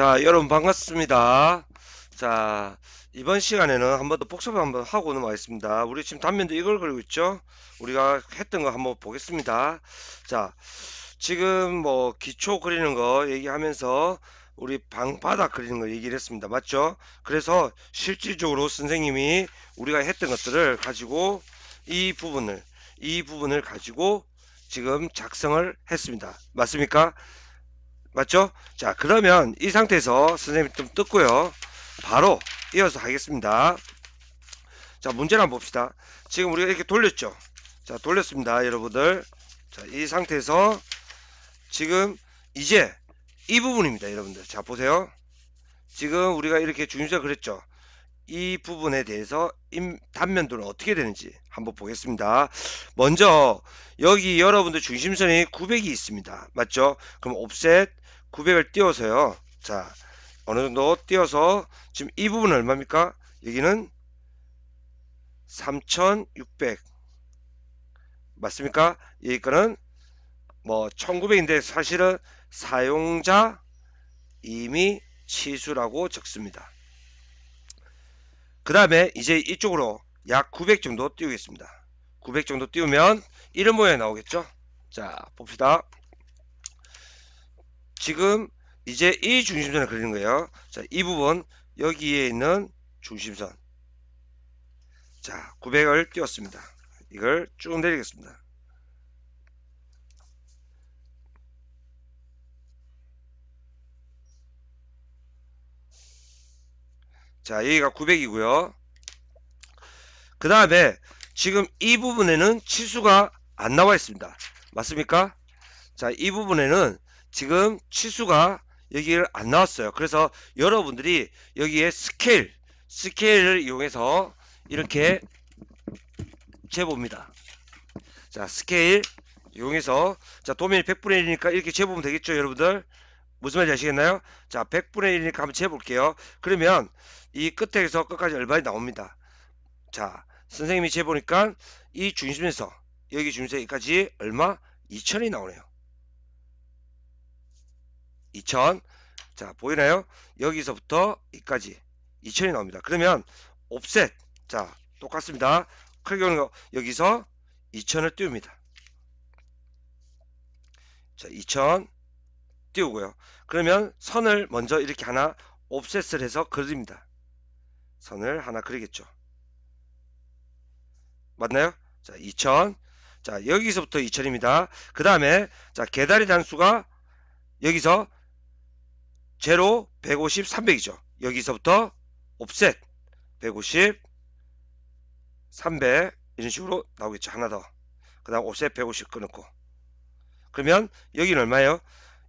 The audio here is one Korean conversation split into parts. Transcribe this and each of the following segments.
자 여러분 반갑습니다 자 이번 시간에는 한 번 더 복습을 한 번 하고 넘어가겠습니다 우리 지금 단면도 이걸 그리고 있죠 우리가 했던 거 한번 보겠습니다 자 지금 뭐 기초 그리는 거 얘기하면서 우리 방바닥 그리는 거 얘기를 했습니다 맞죠 그래서 실질적으로 선생님이 우리가 했던 것들을 가지고 이 부분을 이 부분을 가지고 지금 작성을 했습니다 맞습니까 맞죠? 자 그러면 이 상태에서 선생님 좀 뜯고요 바로 이어서 하겠습니다 자 문제를 한번 봅시다 지금 우리가 이렇게 돌렸죠 자 돌렸습니다 여러분들 자이 상태에서 지금 이제 이 부분입니다 여러분들 자 보세요 지금 우리가 이렇게 중심자 그랬죠 이 부분에 대해서 단면도는 어떻게 되는지 한번 보겠습니다. 먼저 여기 여러분들 중심선이 900이 있습니다. 맞죠? 그럼 옵셋 900을 띄워서요. 자 어느 정도 띄워서 지금 이 부분은 얼마입니까? 여기는 3600 맞습니까? 여기거는 뭐 1900인데 사실은 사용자 이미 치수라고 적습니다. 그 다음에 이제 이쪽으로 약 900 정도 띄우겠습니다 900 정도 띄우면 이런 모양이 나오겠죠 자 봅시다 지금 이제 이 중심선을 그리는 거예요 자이 부분 여기에 있는 중심선 자 900을 띄웠습니다 이걸 쭉 내리겠습니다 자 여기가 900이고요 그 다음에 지금 이 부분에는 치수가 안 나와 있습니다 맞습니까 자 이 부분에는 지금 치수가 여기를 안 나왔어요 그래서 여러분들이 여기에 스케일 스케일을 이용해서 이렇게 재봅니다 자 스케일 이용해서 자 도면이 100분의 1이니까 이렇게 재보면 되겠죠 여러분들 무슨 말인지 아시겠나요 자 100분의 1이니까 한번 재볼게요 그러면 이 끝에서 끝까지 얼마이 나옵니다. 자, 선생님이 재보니까 이 중심에서 여기 중심에까지 얼마? 2천이 나오네요. 2천 자, 보이나요? 여기서부터 이까지 2천이 나옵니다. 그러면 옵셋. 자, 똑같습니다. 크게 여기서 2천을 띄웁니다. 자, 2천 띄우고요. 그러면 선을 먼저 이렇게 하나 옵셋을 해서 그립니다. 선을 하나 그리겠죠. 맞나요? 자, 2000. 자, 여기서부터 2000입니다. 그 다음에, 자, 계단의 단수가 여기서 0, 150, 300이죠. 여기서부터 옵셋 150, 300 이런 식으로 나오겠죠. 하나 더. 그 다음 옵셋 150 끊었고. 그러면 여기는 얼마예요?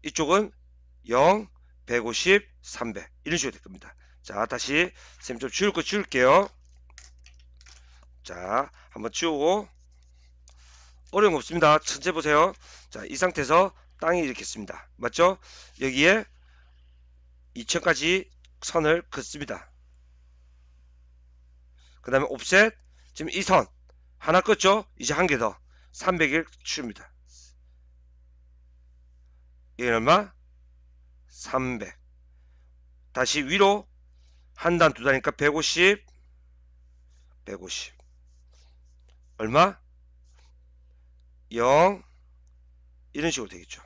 이쪽은 0, 150, 300 이런 식으로 될 겁니다. 자 다시 쌤좀 지울 거 지울게요 자 한번 지우고 어려움 없습니다 천천히 보세요 자 이 상태에서 땅이 이렇게 있습니다 맞죠 여기에 2층까지 선을 긋습니다 그 다음에 옵셋 지금 이 선 하나 껐죠 이제 한 개 더 300일 줍니다 얘는 얼마 300 다시 위로 한 단, 두 단이니까 150, 150. 얼마? 0, 이런 식으로 되겠죠.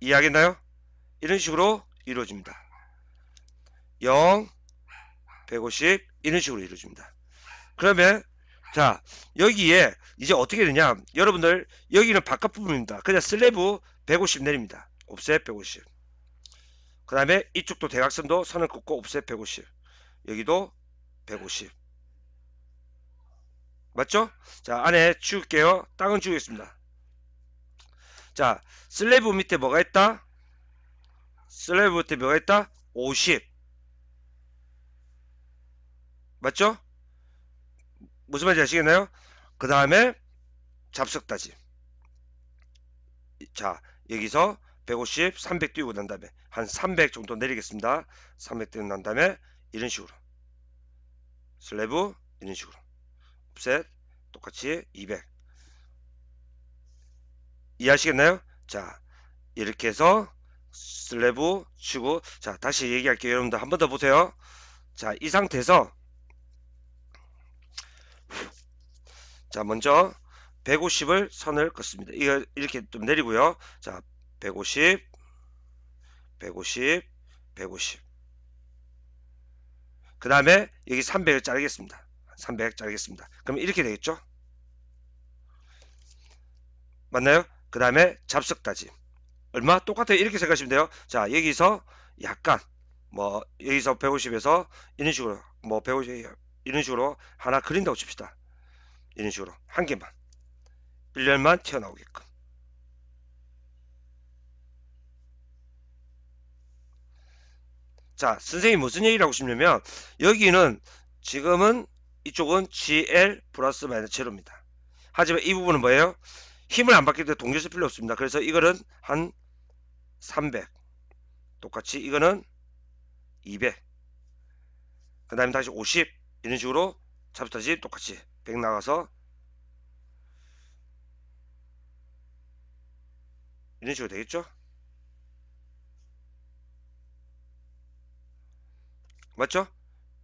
이해하겠나요? 이런 식으로 이루어집니다. 0, 150, 이런 식으로 이루어집니다. 그러면 자 여기에 이제 어떻게 되냐 여러분들 여기는 바깥 부분입니다 그냥 슬래브 150 내립니다 옵셋 150그 다음에 이쪽도 대각선도 선을 긋고 옵셋 150 여기도 150 맞죠? 자 안에 치울게요 땅은 치우겠습니다 자 슬래브 밑에 뭐가 있다? 슬래브 밑에 뭐가 있다? 50 맞죠? 무슨 말인지 아시겠나요? 그 다음에 잡석다지 자 여기서 150, 300 뛰고 난 다음에 한 300 정도 내리겠습니다. 300 뛰고 난 다음에 이런 식으로 슬래브 이런 식으로 옵셋 똑같이 200 이해하시겠나요? 자 이렇게 해서 슬래브 치고 자 다시 얘기할게요 여러분들 한 번 더 보세요 자 이 상태에서 자 먼저 150을 선을 긋습니다 이거 이렇게 좀 내리고요 자 150, 150, 150. 그 다음에 여기 300을 자르겠습니다. 300 자르겠습니다. 그럼 이렇게 되겠죠? 맞나요? 그 다음에 잡석까지. 얼마? 똑같아요. 이렇게 생각하시면 돼요. 자, 여기서 약간, 뭐, 여기서 150에서 이런 식으로, 뭐, 150, 이런 식으로 하나 그린다고 칩시다. 이런 식으로. 한 개만. 1열만 튀어나오게끔. 자, 선생님 무슨 얘기를하고 싶냐면 여기는 지금은 이쪽은 GL 플러스 마이너스 제로입니다. 하지만 이 부분은 뭐예요? 힘을 안 받기 때문에 동결수 필요 없습니다. 그래서 이거는 한 300. 똑같이 이거는 200. 그 다음에 다시 50. 이런 식으로 잡스터지 똑같이 100 나가서 이런 식으로 되겠죠? 맞죠?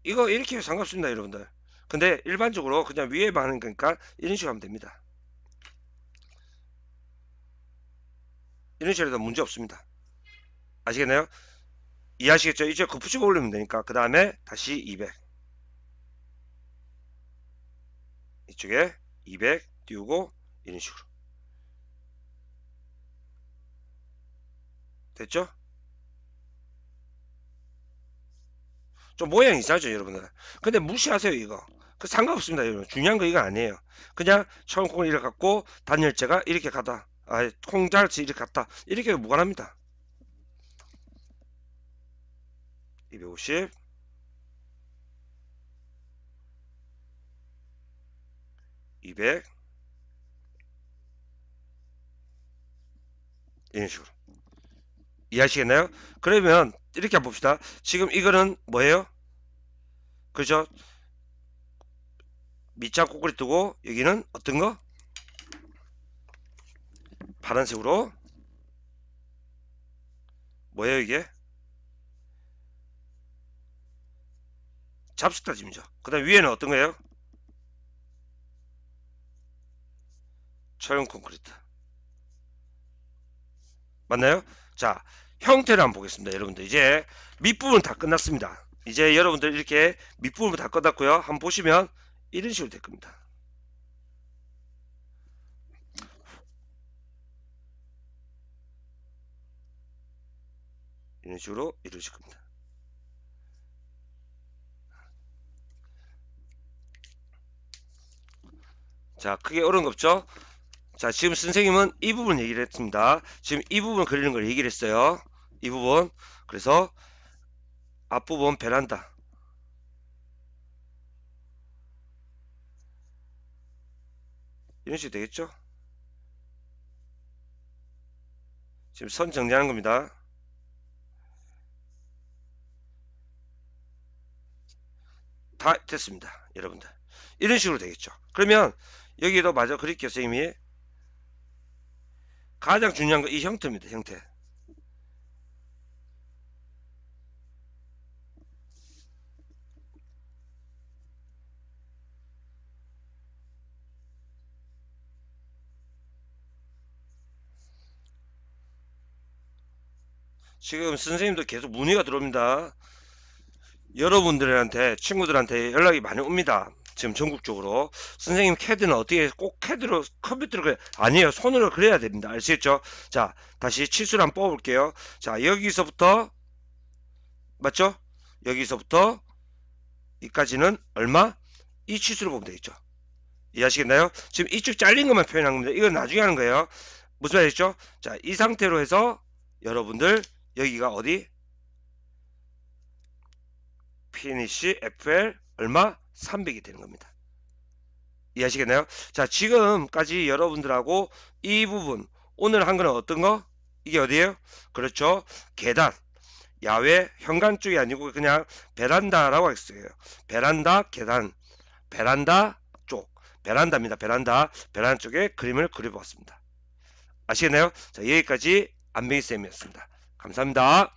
이거 이렇게 해도 상관없습니다 여러분들 근데 일반적으로 그냥 위에만 하는 거니까 그러니까 이런 식으로 하면 됩니다 이런 식으로 해도 문제 없습니다 아시겠나요? 이해하시겠죠? 이제 곱붙이고 그 올리면 되니까 그 다음에 다시 200 이쪽에 200 띄우고 이런 식으로 됐죠? 좀 모양이 이상하죠 여러분들 근데 무시하세요 이거 그 상관없습니다 여러분 중요한 거 이거 아니에요 그냥 처음 콩을 이렇게 갖고 단열재가 이렇게 가다 아 콩자를 이렇게 갔다 이렇게 무관합니다 250 200 이런 식으로 이해하시겠나요? 그러면 이렇게 봅시다. 지금 이거는 뭐예요? 그죠? 밑자 꼬리 뜨고 여기는 어떤 거? 파란색으로 뭐예요 이게? 잡식 다짐이죠. 그 다음 위에는 어떤 거예요? 철용 콘크리트 맞나요? 자 형태를 한번 보겠습니다. 여러분들 이제 밑부분 다 끝났습니다. 이제 여러분들 이렇게 밑부분 다 끝났고요. 한번 보시면 이런 식으로 될 겁니다. 이런 식으로 이루어질 겁니다. 자 크게 어려운 거 없죠? 자 지금 선생님은 이 부분 얘기를 했습니다. 지금 이 부분 그리는 걸 얘기를 했어요. 이 부분 그래서 앞부분 베란다 이런 식이 되겠죠 지금 선 정리하는 겁니다 다 됐습니다 여러분들 이런 식으로 되겠죠 그러면 여기도 마저 그릴게요 선생님이 가장 중요한 건 이 형태입니다 형태 지금 선생님도 계속 문의가 들어옵니다. 여러분들한테 친구들한테 연락이 많이 옵니다. 지금 전국적으로 선생님 캐드는 어떻게 꼭 캐드로 컴퓨터로 그려 아니에요 손으로 그려야 됩니다 알시겠죠자 다시 치수를 한번 뽑아볼게요 자 여기서부터 맞죠 여기서부터 이까지는 얼마 이 치수를 보면 되겠죠 이해하시겠나요 지금 이쪽 잘린 것만 표현한 겁니다 이건 나중에 하는 거예요 무슨 말이죠 자 이 상태로 해서 여러분들 여기가 어디? 피니시 FL 얼마? 300이 되는 겁니다. 이해하시겠나요? 자 지금까지 여러분들하고 이 부분 오늘 한 거는 어떤 거? 이게 어디예요? 그렇죠. 계단. 야외 현관 쪽이 아니고 그냥 베란다라고 했어요. 베란다 계단. 베란다 쪽. 베란다입니다. 베란다. 베란다 쪽에 그림을 그려보았습니다. 아시겠나요? 자, 여기까지 안명희쌤이었습니다. 감사합니다.